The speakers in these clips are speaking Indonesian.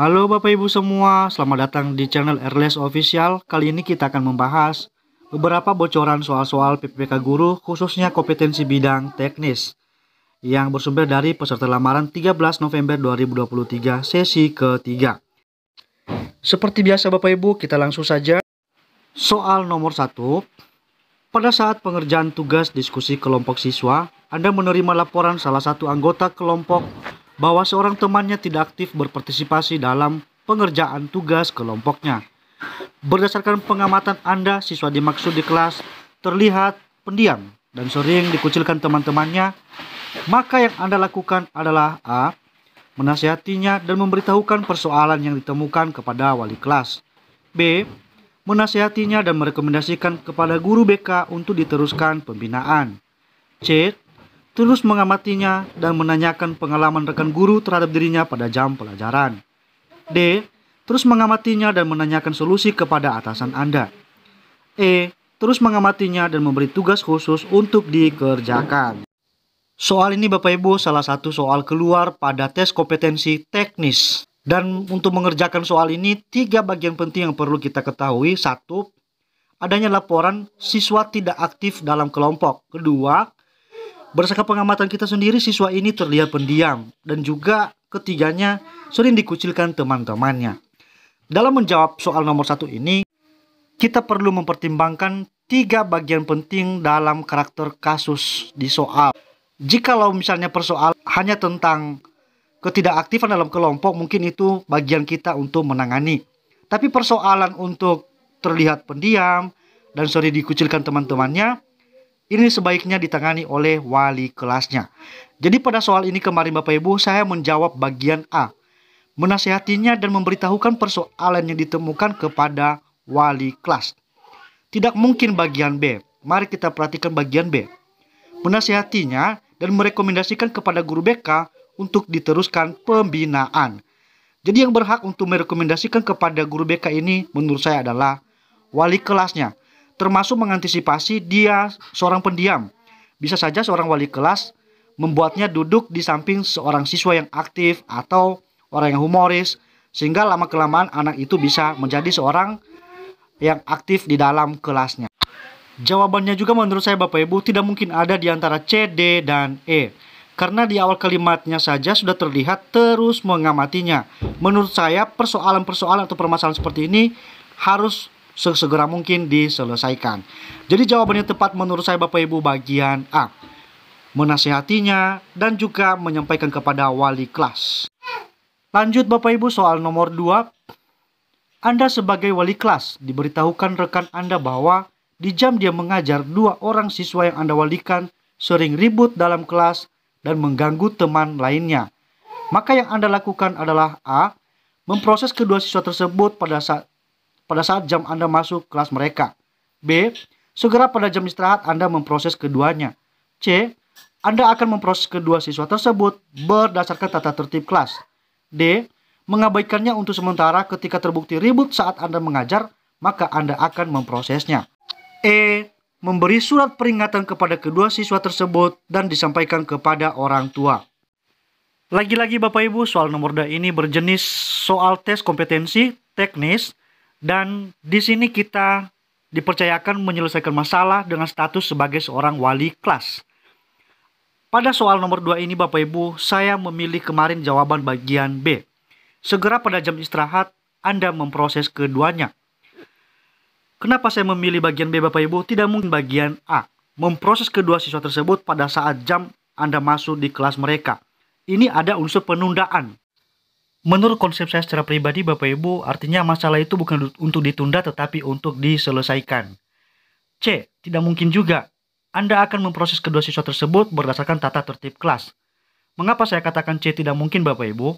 Halo Bapak Ibu semua, selamat datang di channel Airless Official. Kali ini kita akan membahas beberapa bocoran soal-soal PPK Guru khususnya kompetensi bidang teknis yang bersumber dari peserta lamaran 13 November 2023 sesi ketiga. Seperti biasa Bapak Ibu, kita langsung saja soal nomor 1. Pada saat pengerjaan tugas diskusi kelompok siswa, Anda menerima laporan salah satu anggota kelompok bahwa seorang temannya tidak aktif berpartisipasi dalam pengerjaan tugas kelompoknya. Berdasarkan pengamatan Anda, siswa dimaksud di kelas terlihat pendiam dan sering dikucilkan teman-temannya. Maka yang Anda lakukan adalah A. Menasihatinya dan memberitahukan persoalan yang ditemukan kepada wali kelas. B. Menasihatinya dan merekomendasikan kepada guru BK untuk diteruskan pembinaan. C terus mengamatinya dan menanyakan pengalaman rekan guru terhadap dirinya pada jam pelajaran. D. Terus mengamatinya dan menanyakan solusi kepada atasan Anda. E. Terus mengamatinya dan memberi tugas khusus untuk dikerjakan. Soal ini Bapak Ibu salah satu soal keluar pada tes kompetensi teknis. Dan untuk mengerjakan soal ini, tiga bagian penting yang perlu kita ketahui. Satu, adanya laporan siswa tidak aktif dalam kelompok. Kedua, Berdasarkan pengamatan kita sendiri, siswa ini terlihat pendiam dan juga ketiganya sering dikucilkan teman-temannya. Dalam menjawab soal nomor satu ini, kita perlu mempertimbangkan tiga bagian penting dalam karakter kasus di soal. Jikalau misalnya persoal hanya tentang ketidakaktifan dalam kelompok, mungkin itu bagian kita untuk menangani. Tapi persoalan untuk terlihat pendiam dan sering dikucilkan teman-temannya, ini sebaiknya ditangani oleh wali kelasnya. Jadi pada soal ini kemarin Bapak Ibu saya menjawab bagian A. menasihatinya dan memberitahukan persoalan yang ditemukan kepada wali kelas. Tidak mungkin bagian B. Mari kita perhatikan bagian B. menasihatinya dan merekomendasikan kepada guru BK untuk diteruskan pembinaan. Jadi yang berhak untuk merekomendasikan kepada guru BK ini menurut saya adalah wali kelasnya termasuk mengantisipasi dia seorang pendiam. Bisa saja seorang wali kelas membuatnya duduk di samping seorang siswa yang aktif atau orang yang humoris sehingga lama-kelamaan anak itu bisa menjadi seorang yang aktif di dalam kelasnya. Jawabannya juga menurut saya Bapak Ibu tidak mungkin ada di antara C, D, dan E. Karena di awal kalimatnya saja sudah terlihat terus mengamatinya. Menurut saya persoalan-persoalan atau permasalahan seperti ini harus sesegera mungkin diselesaikan. Jadi jawabannya tepat menurut saya Bapak Ibu bagian A. menasihatinya dan juga menyampaikan kepada wali kelas. Lanjut Bapak Ibu soal nomor 2. Anda sebagai wali kelas diberitahukan rekan Anda bahwa di jam dia mengajar dua orang siswa yang Anda walikan sering ribut dalam kelas dan mengganggu teman lainnya. Maka yang Anda lakukan adalah A. Memproses kedua siswa tersebut pada saat pada saat jam Anda masuk kelas mereka. B. Segera pada jam istirahat Anda memproses keduanya. C. Anda akan memproses kedua siswa tersebut berdasarkan tata tertib kelas. D. Mengabaikannya untuk sementara ketika terbukti ribut saat Anda mengajar, maka Anda akan memprosesnya. E. Memberi surat peringatan kepada kedua siswa tersebut dan disampaikan kepada orang tua. Lagi-lagi Bapak Ibu, soal nomor D ini berjenis soal tes kompetensi, teknis, dan di sini kita dipercayakan menyelesaikan masalah dengan status sebagai seorang wali kelas. Pada soal nomor 2 ini Bapak Ibu, saya memilih kemarin jawaban bagian B. Segera pada jam istirahat, Anda memproses keduanya. Kenapa saya memilih bagian B Bapak Ibu? Tidak mungkin bagian A. Memproses kedua siswa tersebut pada saat jam Anda masuk di kelas mereka. Ini ada unsur penundaan. Menurut konsep saya secara pribadi Bapak Ibu, artinya masalah itu bukan untuk ditunda tetapi untuk diselesaikan. C. Tidak mungkin juga. Anda akan memproses kedua siswa tersebut berdasarkan tata tertib kelas. Mengapa saya katakan C tidak mungkin Bapak Ibu?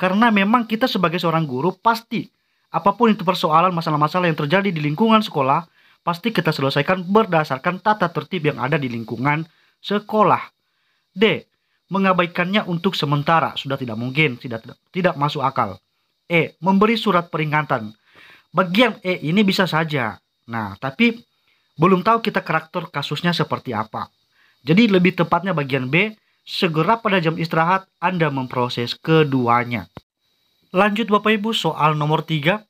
Karena memang kita sebagai seorang guru pasti apapun itu persoalan masalah-masalah yang terjadi di lingkungan sekolah, pasti kita selesaikan berdasarkan tata tertib yang ada di lingkungan sekolah. D mengabaikannya untuk sementara sudah tidak mungkin, tidak tidak, tidak masuk akal. E. Memberi surat peringatan. Bagian E ini bisa saja. Nah, tapi belum tahu kita karakter kasusnya seperti apa. Jadi lebih tepatnya bagian B, segera pada jam istirahat Anda memproses keduanya. Lanjut Bapak Ibu soal nomor 3.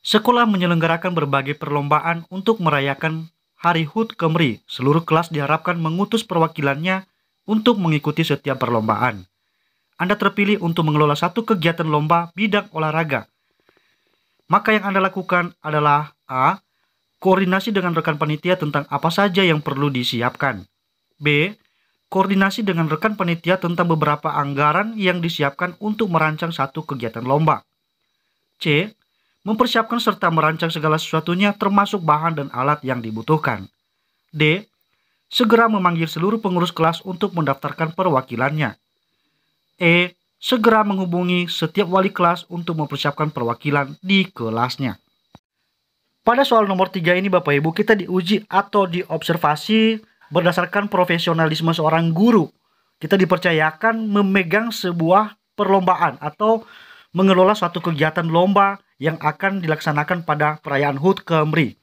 Sekolah menyelenggarakan berbagai perlombaan untuk merayakan Hari HUT Kemri. Seluruh kelas diharapkan mengutus perwakilannya untuk mengikuti setiap perlombaan. Anda terpilih untuk mengelola satu kegiatan lomba bidang olahraga. Maka yang Anda lakukan adalah A. Koordinasi dengan rekan panitia tentang apa saja yang perlu disiapkan. B. Koordinasi dengan rekan panitia tentang beberapa anggaran yang disiapkan untuk merancang satu kegiatan lomba. C. Mempersiapkan serta merancang segala sesuatunya termasuk bahan dan alat yang dibutuhkan. D segera memanggil seluruh pengurus kelas untuk mendaftarkan perwakilannya. E. Segera menghubungi setiap wali kelas untuk mempersiapkan perwakilan di kelasnya. Pada soal nomor 3 ini Bapak Ibu kita diuji atau diobservasi berdasarkan profesionalisme seorang guru. Kita dipercayakan memegang sebuah perlombaan atau mengelola suatu kegiatan lomba yang akan dilaksanakan pada perayaan HUT Kemri.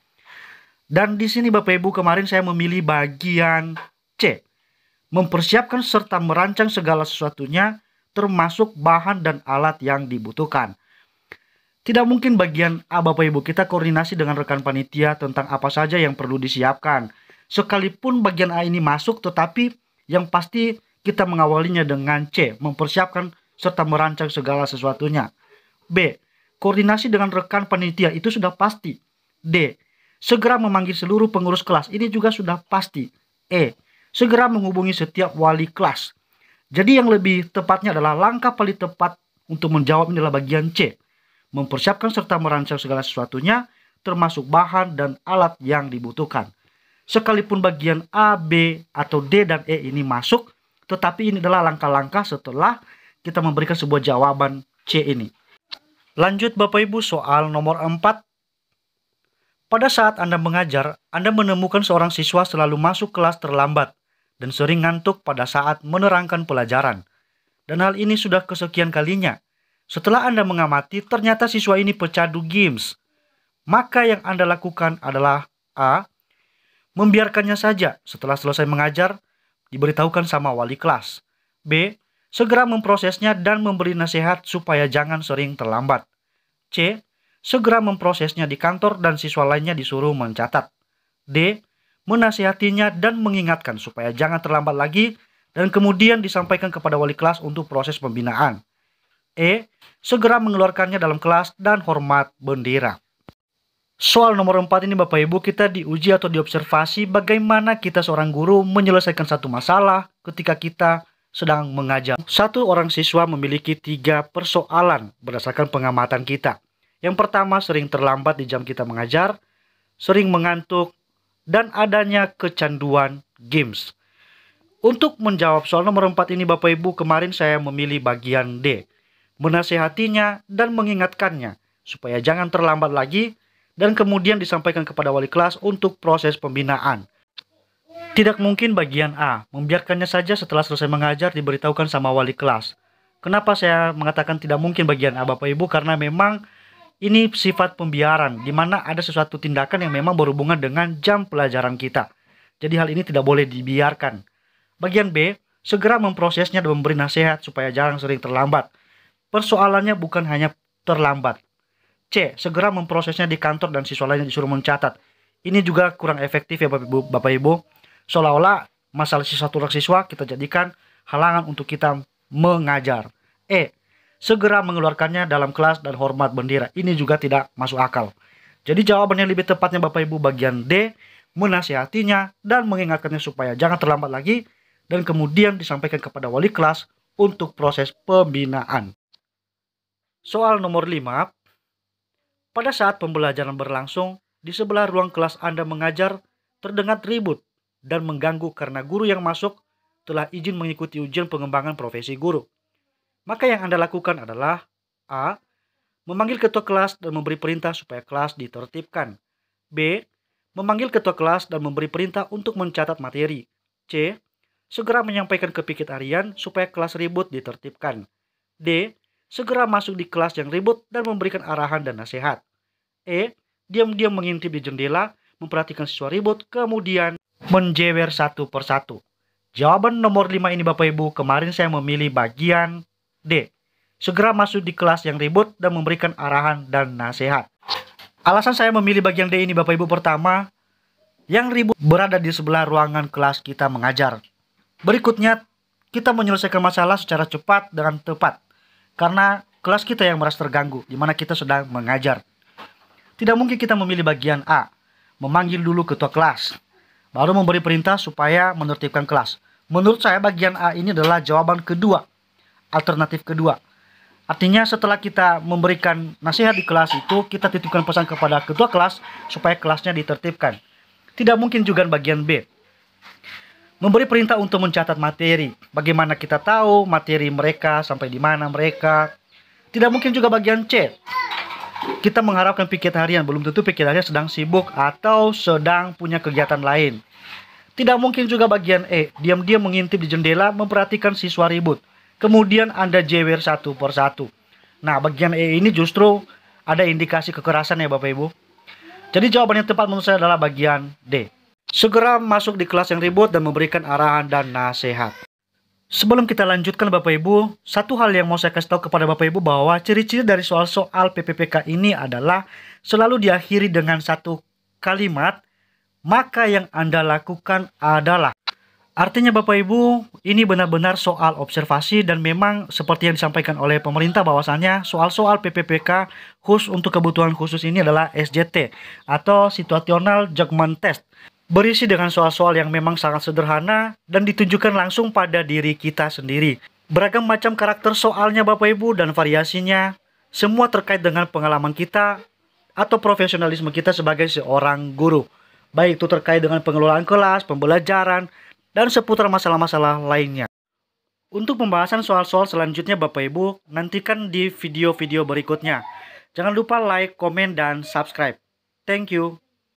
Dan di sini Bapak Ibu kemarin saya memilih bagian C. Mempersiapkan serta merancang segala sesuatunya termasuk bahan dan alat yang dibutuhkan. Tidak mungkin bagian A Bapak Ibu kita koordinasi dengan rekan panitia tentang apa saja yang perlu disiapkan. Sekalipun bagian A ini masuk tetapi yang pasti kita mengawalinya dengan C, mempersiapkan serta merancang segala sesuatunya. B. Koordinasi dengan rekan panitia itu sudah pasti. D. Segera memanggil seluruh pengurus kelas. Ini juga sudah pasti. E. Segera menghubungi setiap wali kelas. Jadi yang lebih tepatnya adalah langkah paling tepat untuk menjawab inilah bagian C. Mempersiapkan serta merancang segala sesuatunya termasuk bahan dan alat yang dibutuhkan. Sekalipun bagian A, B, atau D dan E ini masuk, tetapi ini adalah langkah-langkah setelah kita memberikan sebuah jawaban C ini. Lanjut Bapak Ibu soal nomor 4 pada saat Anda mengajar, Anda menemukan seorang siswa selalu masuk kelas terlambat dan sering ngantuk pada saat menerangkan pelajaran. Dan hal ini sudah kesekian kalinya. Setelah Anda mengamati, ternyata siswa ini pecandu games. Maka yang Anda lakukan adalah A. Membiarkannya saja setelah selesai mengajar, diberitahukan sama wali kelas. B. Segera memprosesnya dan memberi nasihat supaya jangan sering terlambat. C segera memprosesnya di kantor dan siswa lainnya disuruh mencatat. D. Menasihatinya dan mengingatkan supaya jangan terlambat lagi dan kemudian disampaikan kepada wali kelas untuk proses pembinaan. E. Segera mengeluarkannya dalam kelas dan hormat bendera. Soal nomor 4 ini Bapak Ibu kita diuji atau diobservasi bagaimana kita seorang guru menyelesaikan satu masalah ketika kita sedang mengajar. Satu orang siswa memiliki tiga persoalan berdasarkan pengamatan kita. Yang pertama, sering terlambat di jam kita mengajar, sering mengantuk, dan adanya kecanduan games. Untuk menjawab soal nomor 4 ini Bapak Ibu, kemarin saya memilih bagian D. Menasehatinya dan mengingatkannya supaya jangan terlambat lagi dan kemudian disampaikan kepada wali kelas untuk proses pembinaan. Tidak mungkin bagian A, membiarkannya saja setelah selesai mengajar diberitahukan sama wali kelas. Kenapa saya mengatakan tidak mungkin bagian A Bapak Ibu? Karena memang ini sifat pembiaran, di mana ada sesuatu tindakan yang memang berhubungan dengan jam pelajaran kita. Jadi hal ini tidak boleh dibiarkan. Bagian B, segera memprosesnya dan memberi nasihat supaya jarang sering terlambat. Persoalannya bukan hanya terlambat. C. Segera memprosesnya di kantor dan siswa lainnya disuruh mencatat. Ini juga kurang efektif ya Bapak Ibu. Bapak Ibu. Seolah-olah masalah siswa tulang siswa kita jadikan halangan untuk kita mengajar. E segera mengeluarkannya dalam kelas dan hormat bendera. Ini juga tidak masuk akal. Jadi jawabannya lebih tepatnya Bapak Ibu bagian D, menasihatinya dan mengingatkannya supaya jangan terlambat lagi dan kemudian disampaikan kepada wali kelas untuk proses pembinaan. Soal nomor 5, pada saat pembelajaran berlangsung, di sebelah ruang kelas Anda mengajar terdengar ribut dan mengganggu karena guru yang masuk telah izin mengikuti ujian pengembangan profesi guru. Maka yang Anda lakukan adalah A. Memanggil ketua kelas dan memberi perintah supaya kelas ditertibkan. B. Memanggil ketua kelas dan memberi perintah untuk mencatat materi. C. Segera menyampaikan ke piket harian supaya kelas ribut ditertibkan. D. Segera masuk di kelas yang ribut dan memberikan arahan dan nasihat. E. Diam-diam mengintip di jendela, memperhatikan siswa ribut, kemudian menjewer satu persatu. Jawaban nomor 5 ini Bapak Ibu, kemarin saya memilih bagian D. Segera masuk di kelas yang ribut dan memberikan arahan dan nasihat. Alasan saya memilih bagian D ini Bapak Ibu pertama, yang ribut berada di sebelah ruangan kelas kita mengajar. Berikutnya, kita menyelesaikan masalah secara cepat dan tepat. Karena kelas kita yang merasa terganggu, di mana kita sedang mengajar. Tidak mungkin kita memilih bagian A, memanggil dulu ketua kelas, baru memberi perintah supaya menertibkan kelas. Menurut saya bagian A ini adalah jawaban kedua alternatif kedua. Artinya setelah kita memberikan nasihat di kelas itu, kita titipkan pesan kepada ketua kelas supaya kelasnya ditertibkan. Tidak mungkin juga bagian B. Memberi perintah untuk mencatat materi. Bagaimana kita tahu materi mereka, sampai di mana mereka. Tidak mungkin juga bagian C. Kita mengharapkan piket harian, belum tentu piket harian sedang sibuk atau sedang punya kegiatan lain. Tidak mungkin juga bagian E, diam-diam mengintip di jendela memperhatikan siswa ribut kemudian Anda jewer satu per satu. Nah, bagian E ini justru ada indikasi kekerasan ya Bapak Ibu. Jadi jawaban yang tepat menurut saya adalah bagian D. Segera masuk di kelas yang ribut dan memberikan arahan dan nasihat. Sebelum kita lanjutkan Bapak Ibu, satu hal yang mau saya kasih tahu kepada Bapak Ibu bahwa ciri-ciri dari soal-soal PPPK ini adalah selalu diakhiri dengan satu kalimat, maka yang Anda lakukan adalah Artinya Bapak Ibu, ini benar-benar soal observasi dan memang seperti yang disampaikan oleh pemerintah bahwasannya soal-soal PPPK khusus untuk kebutuhan khusus ini adalah SJT atau Situational Judgment Test. Berisi dengan soal-soal yang memang sangat sederhana dan ditunjukkan langsung pada diri kita sendiri. Beragam macam karakter soalnya Bapak Ibu dan variasinya semua terkait dengan pengalaman kita atau profesionalisme kita sebagai seorang guru. Baik itu terkait dengan pengelolaan kelas, pembelajaran, dan seputar masalah-masalah lainnya. Untuk pembahasan soal-soal selanjutnya Bapak Ibu, nantikan di video-video berikutnya. Jangan lupa like, komen, dan subscribe. Thank you.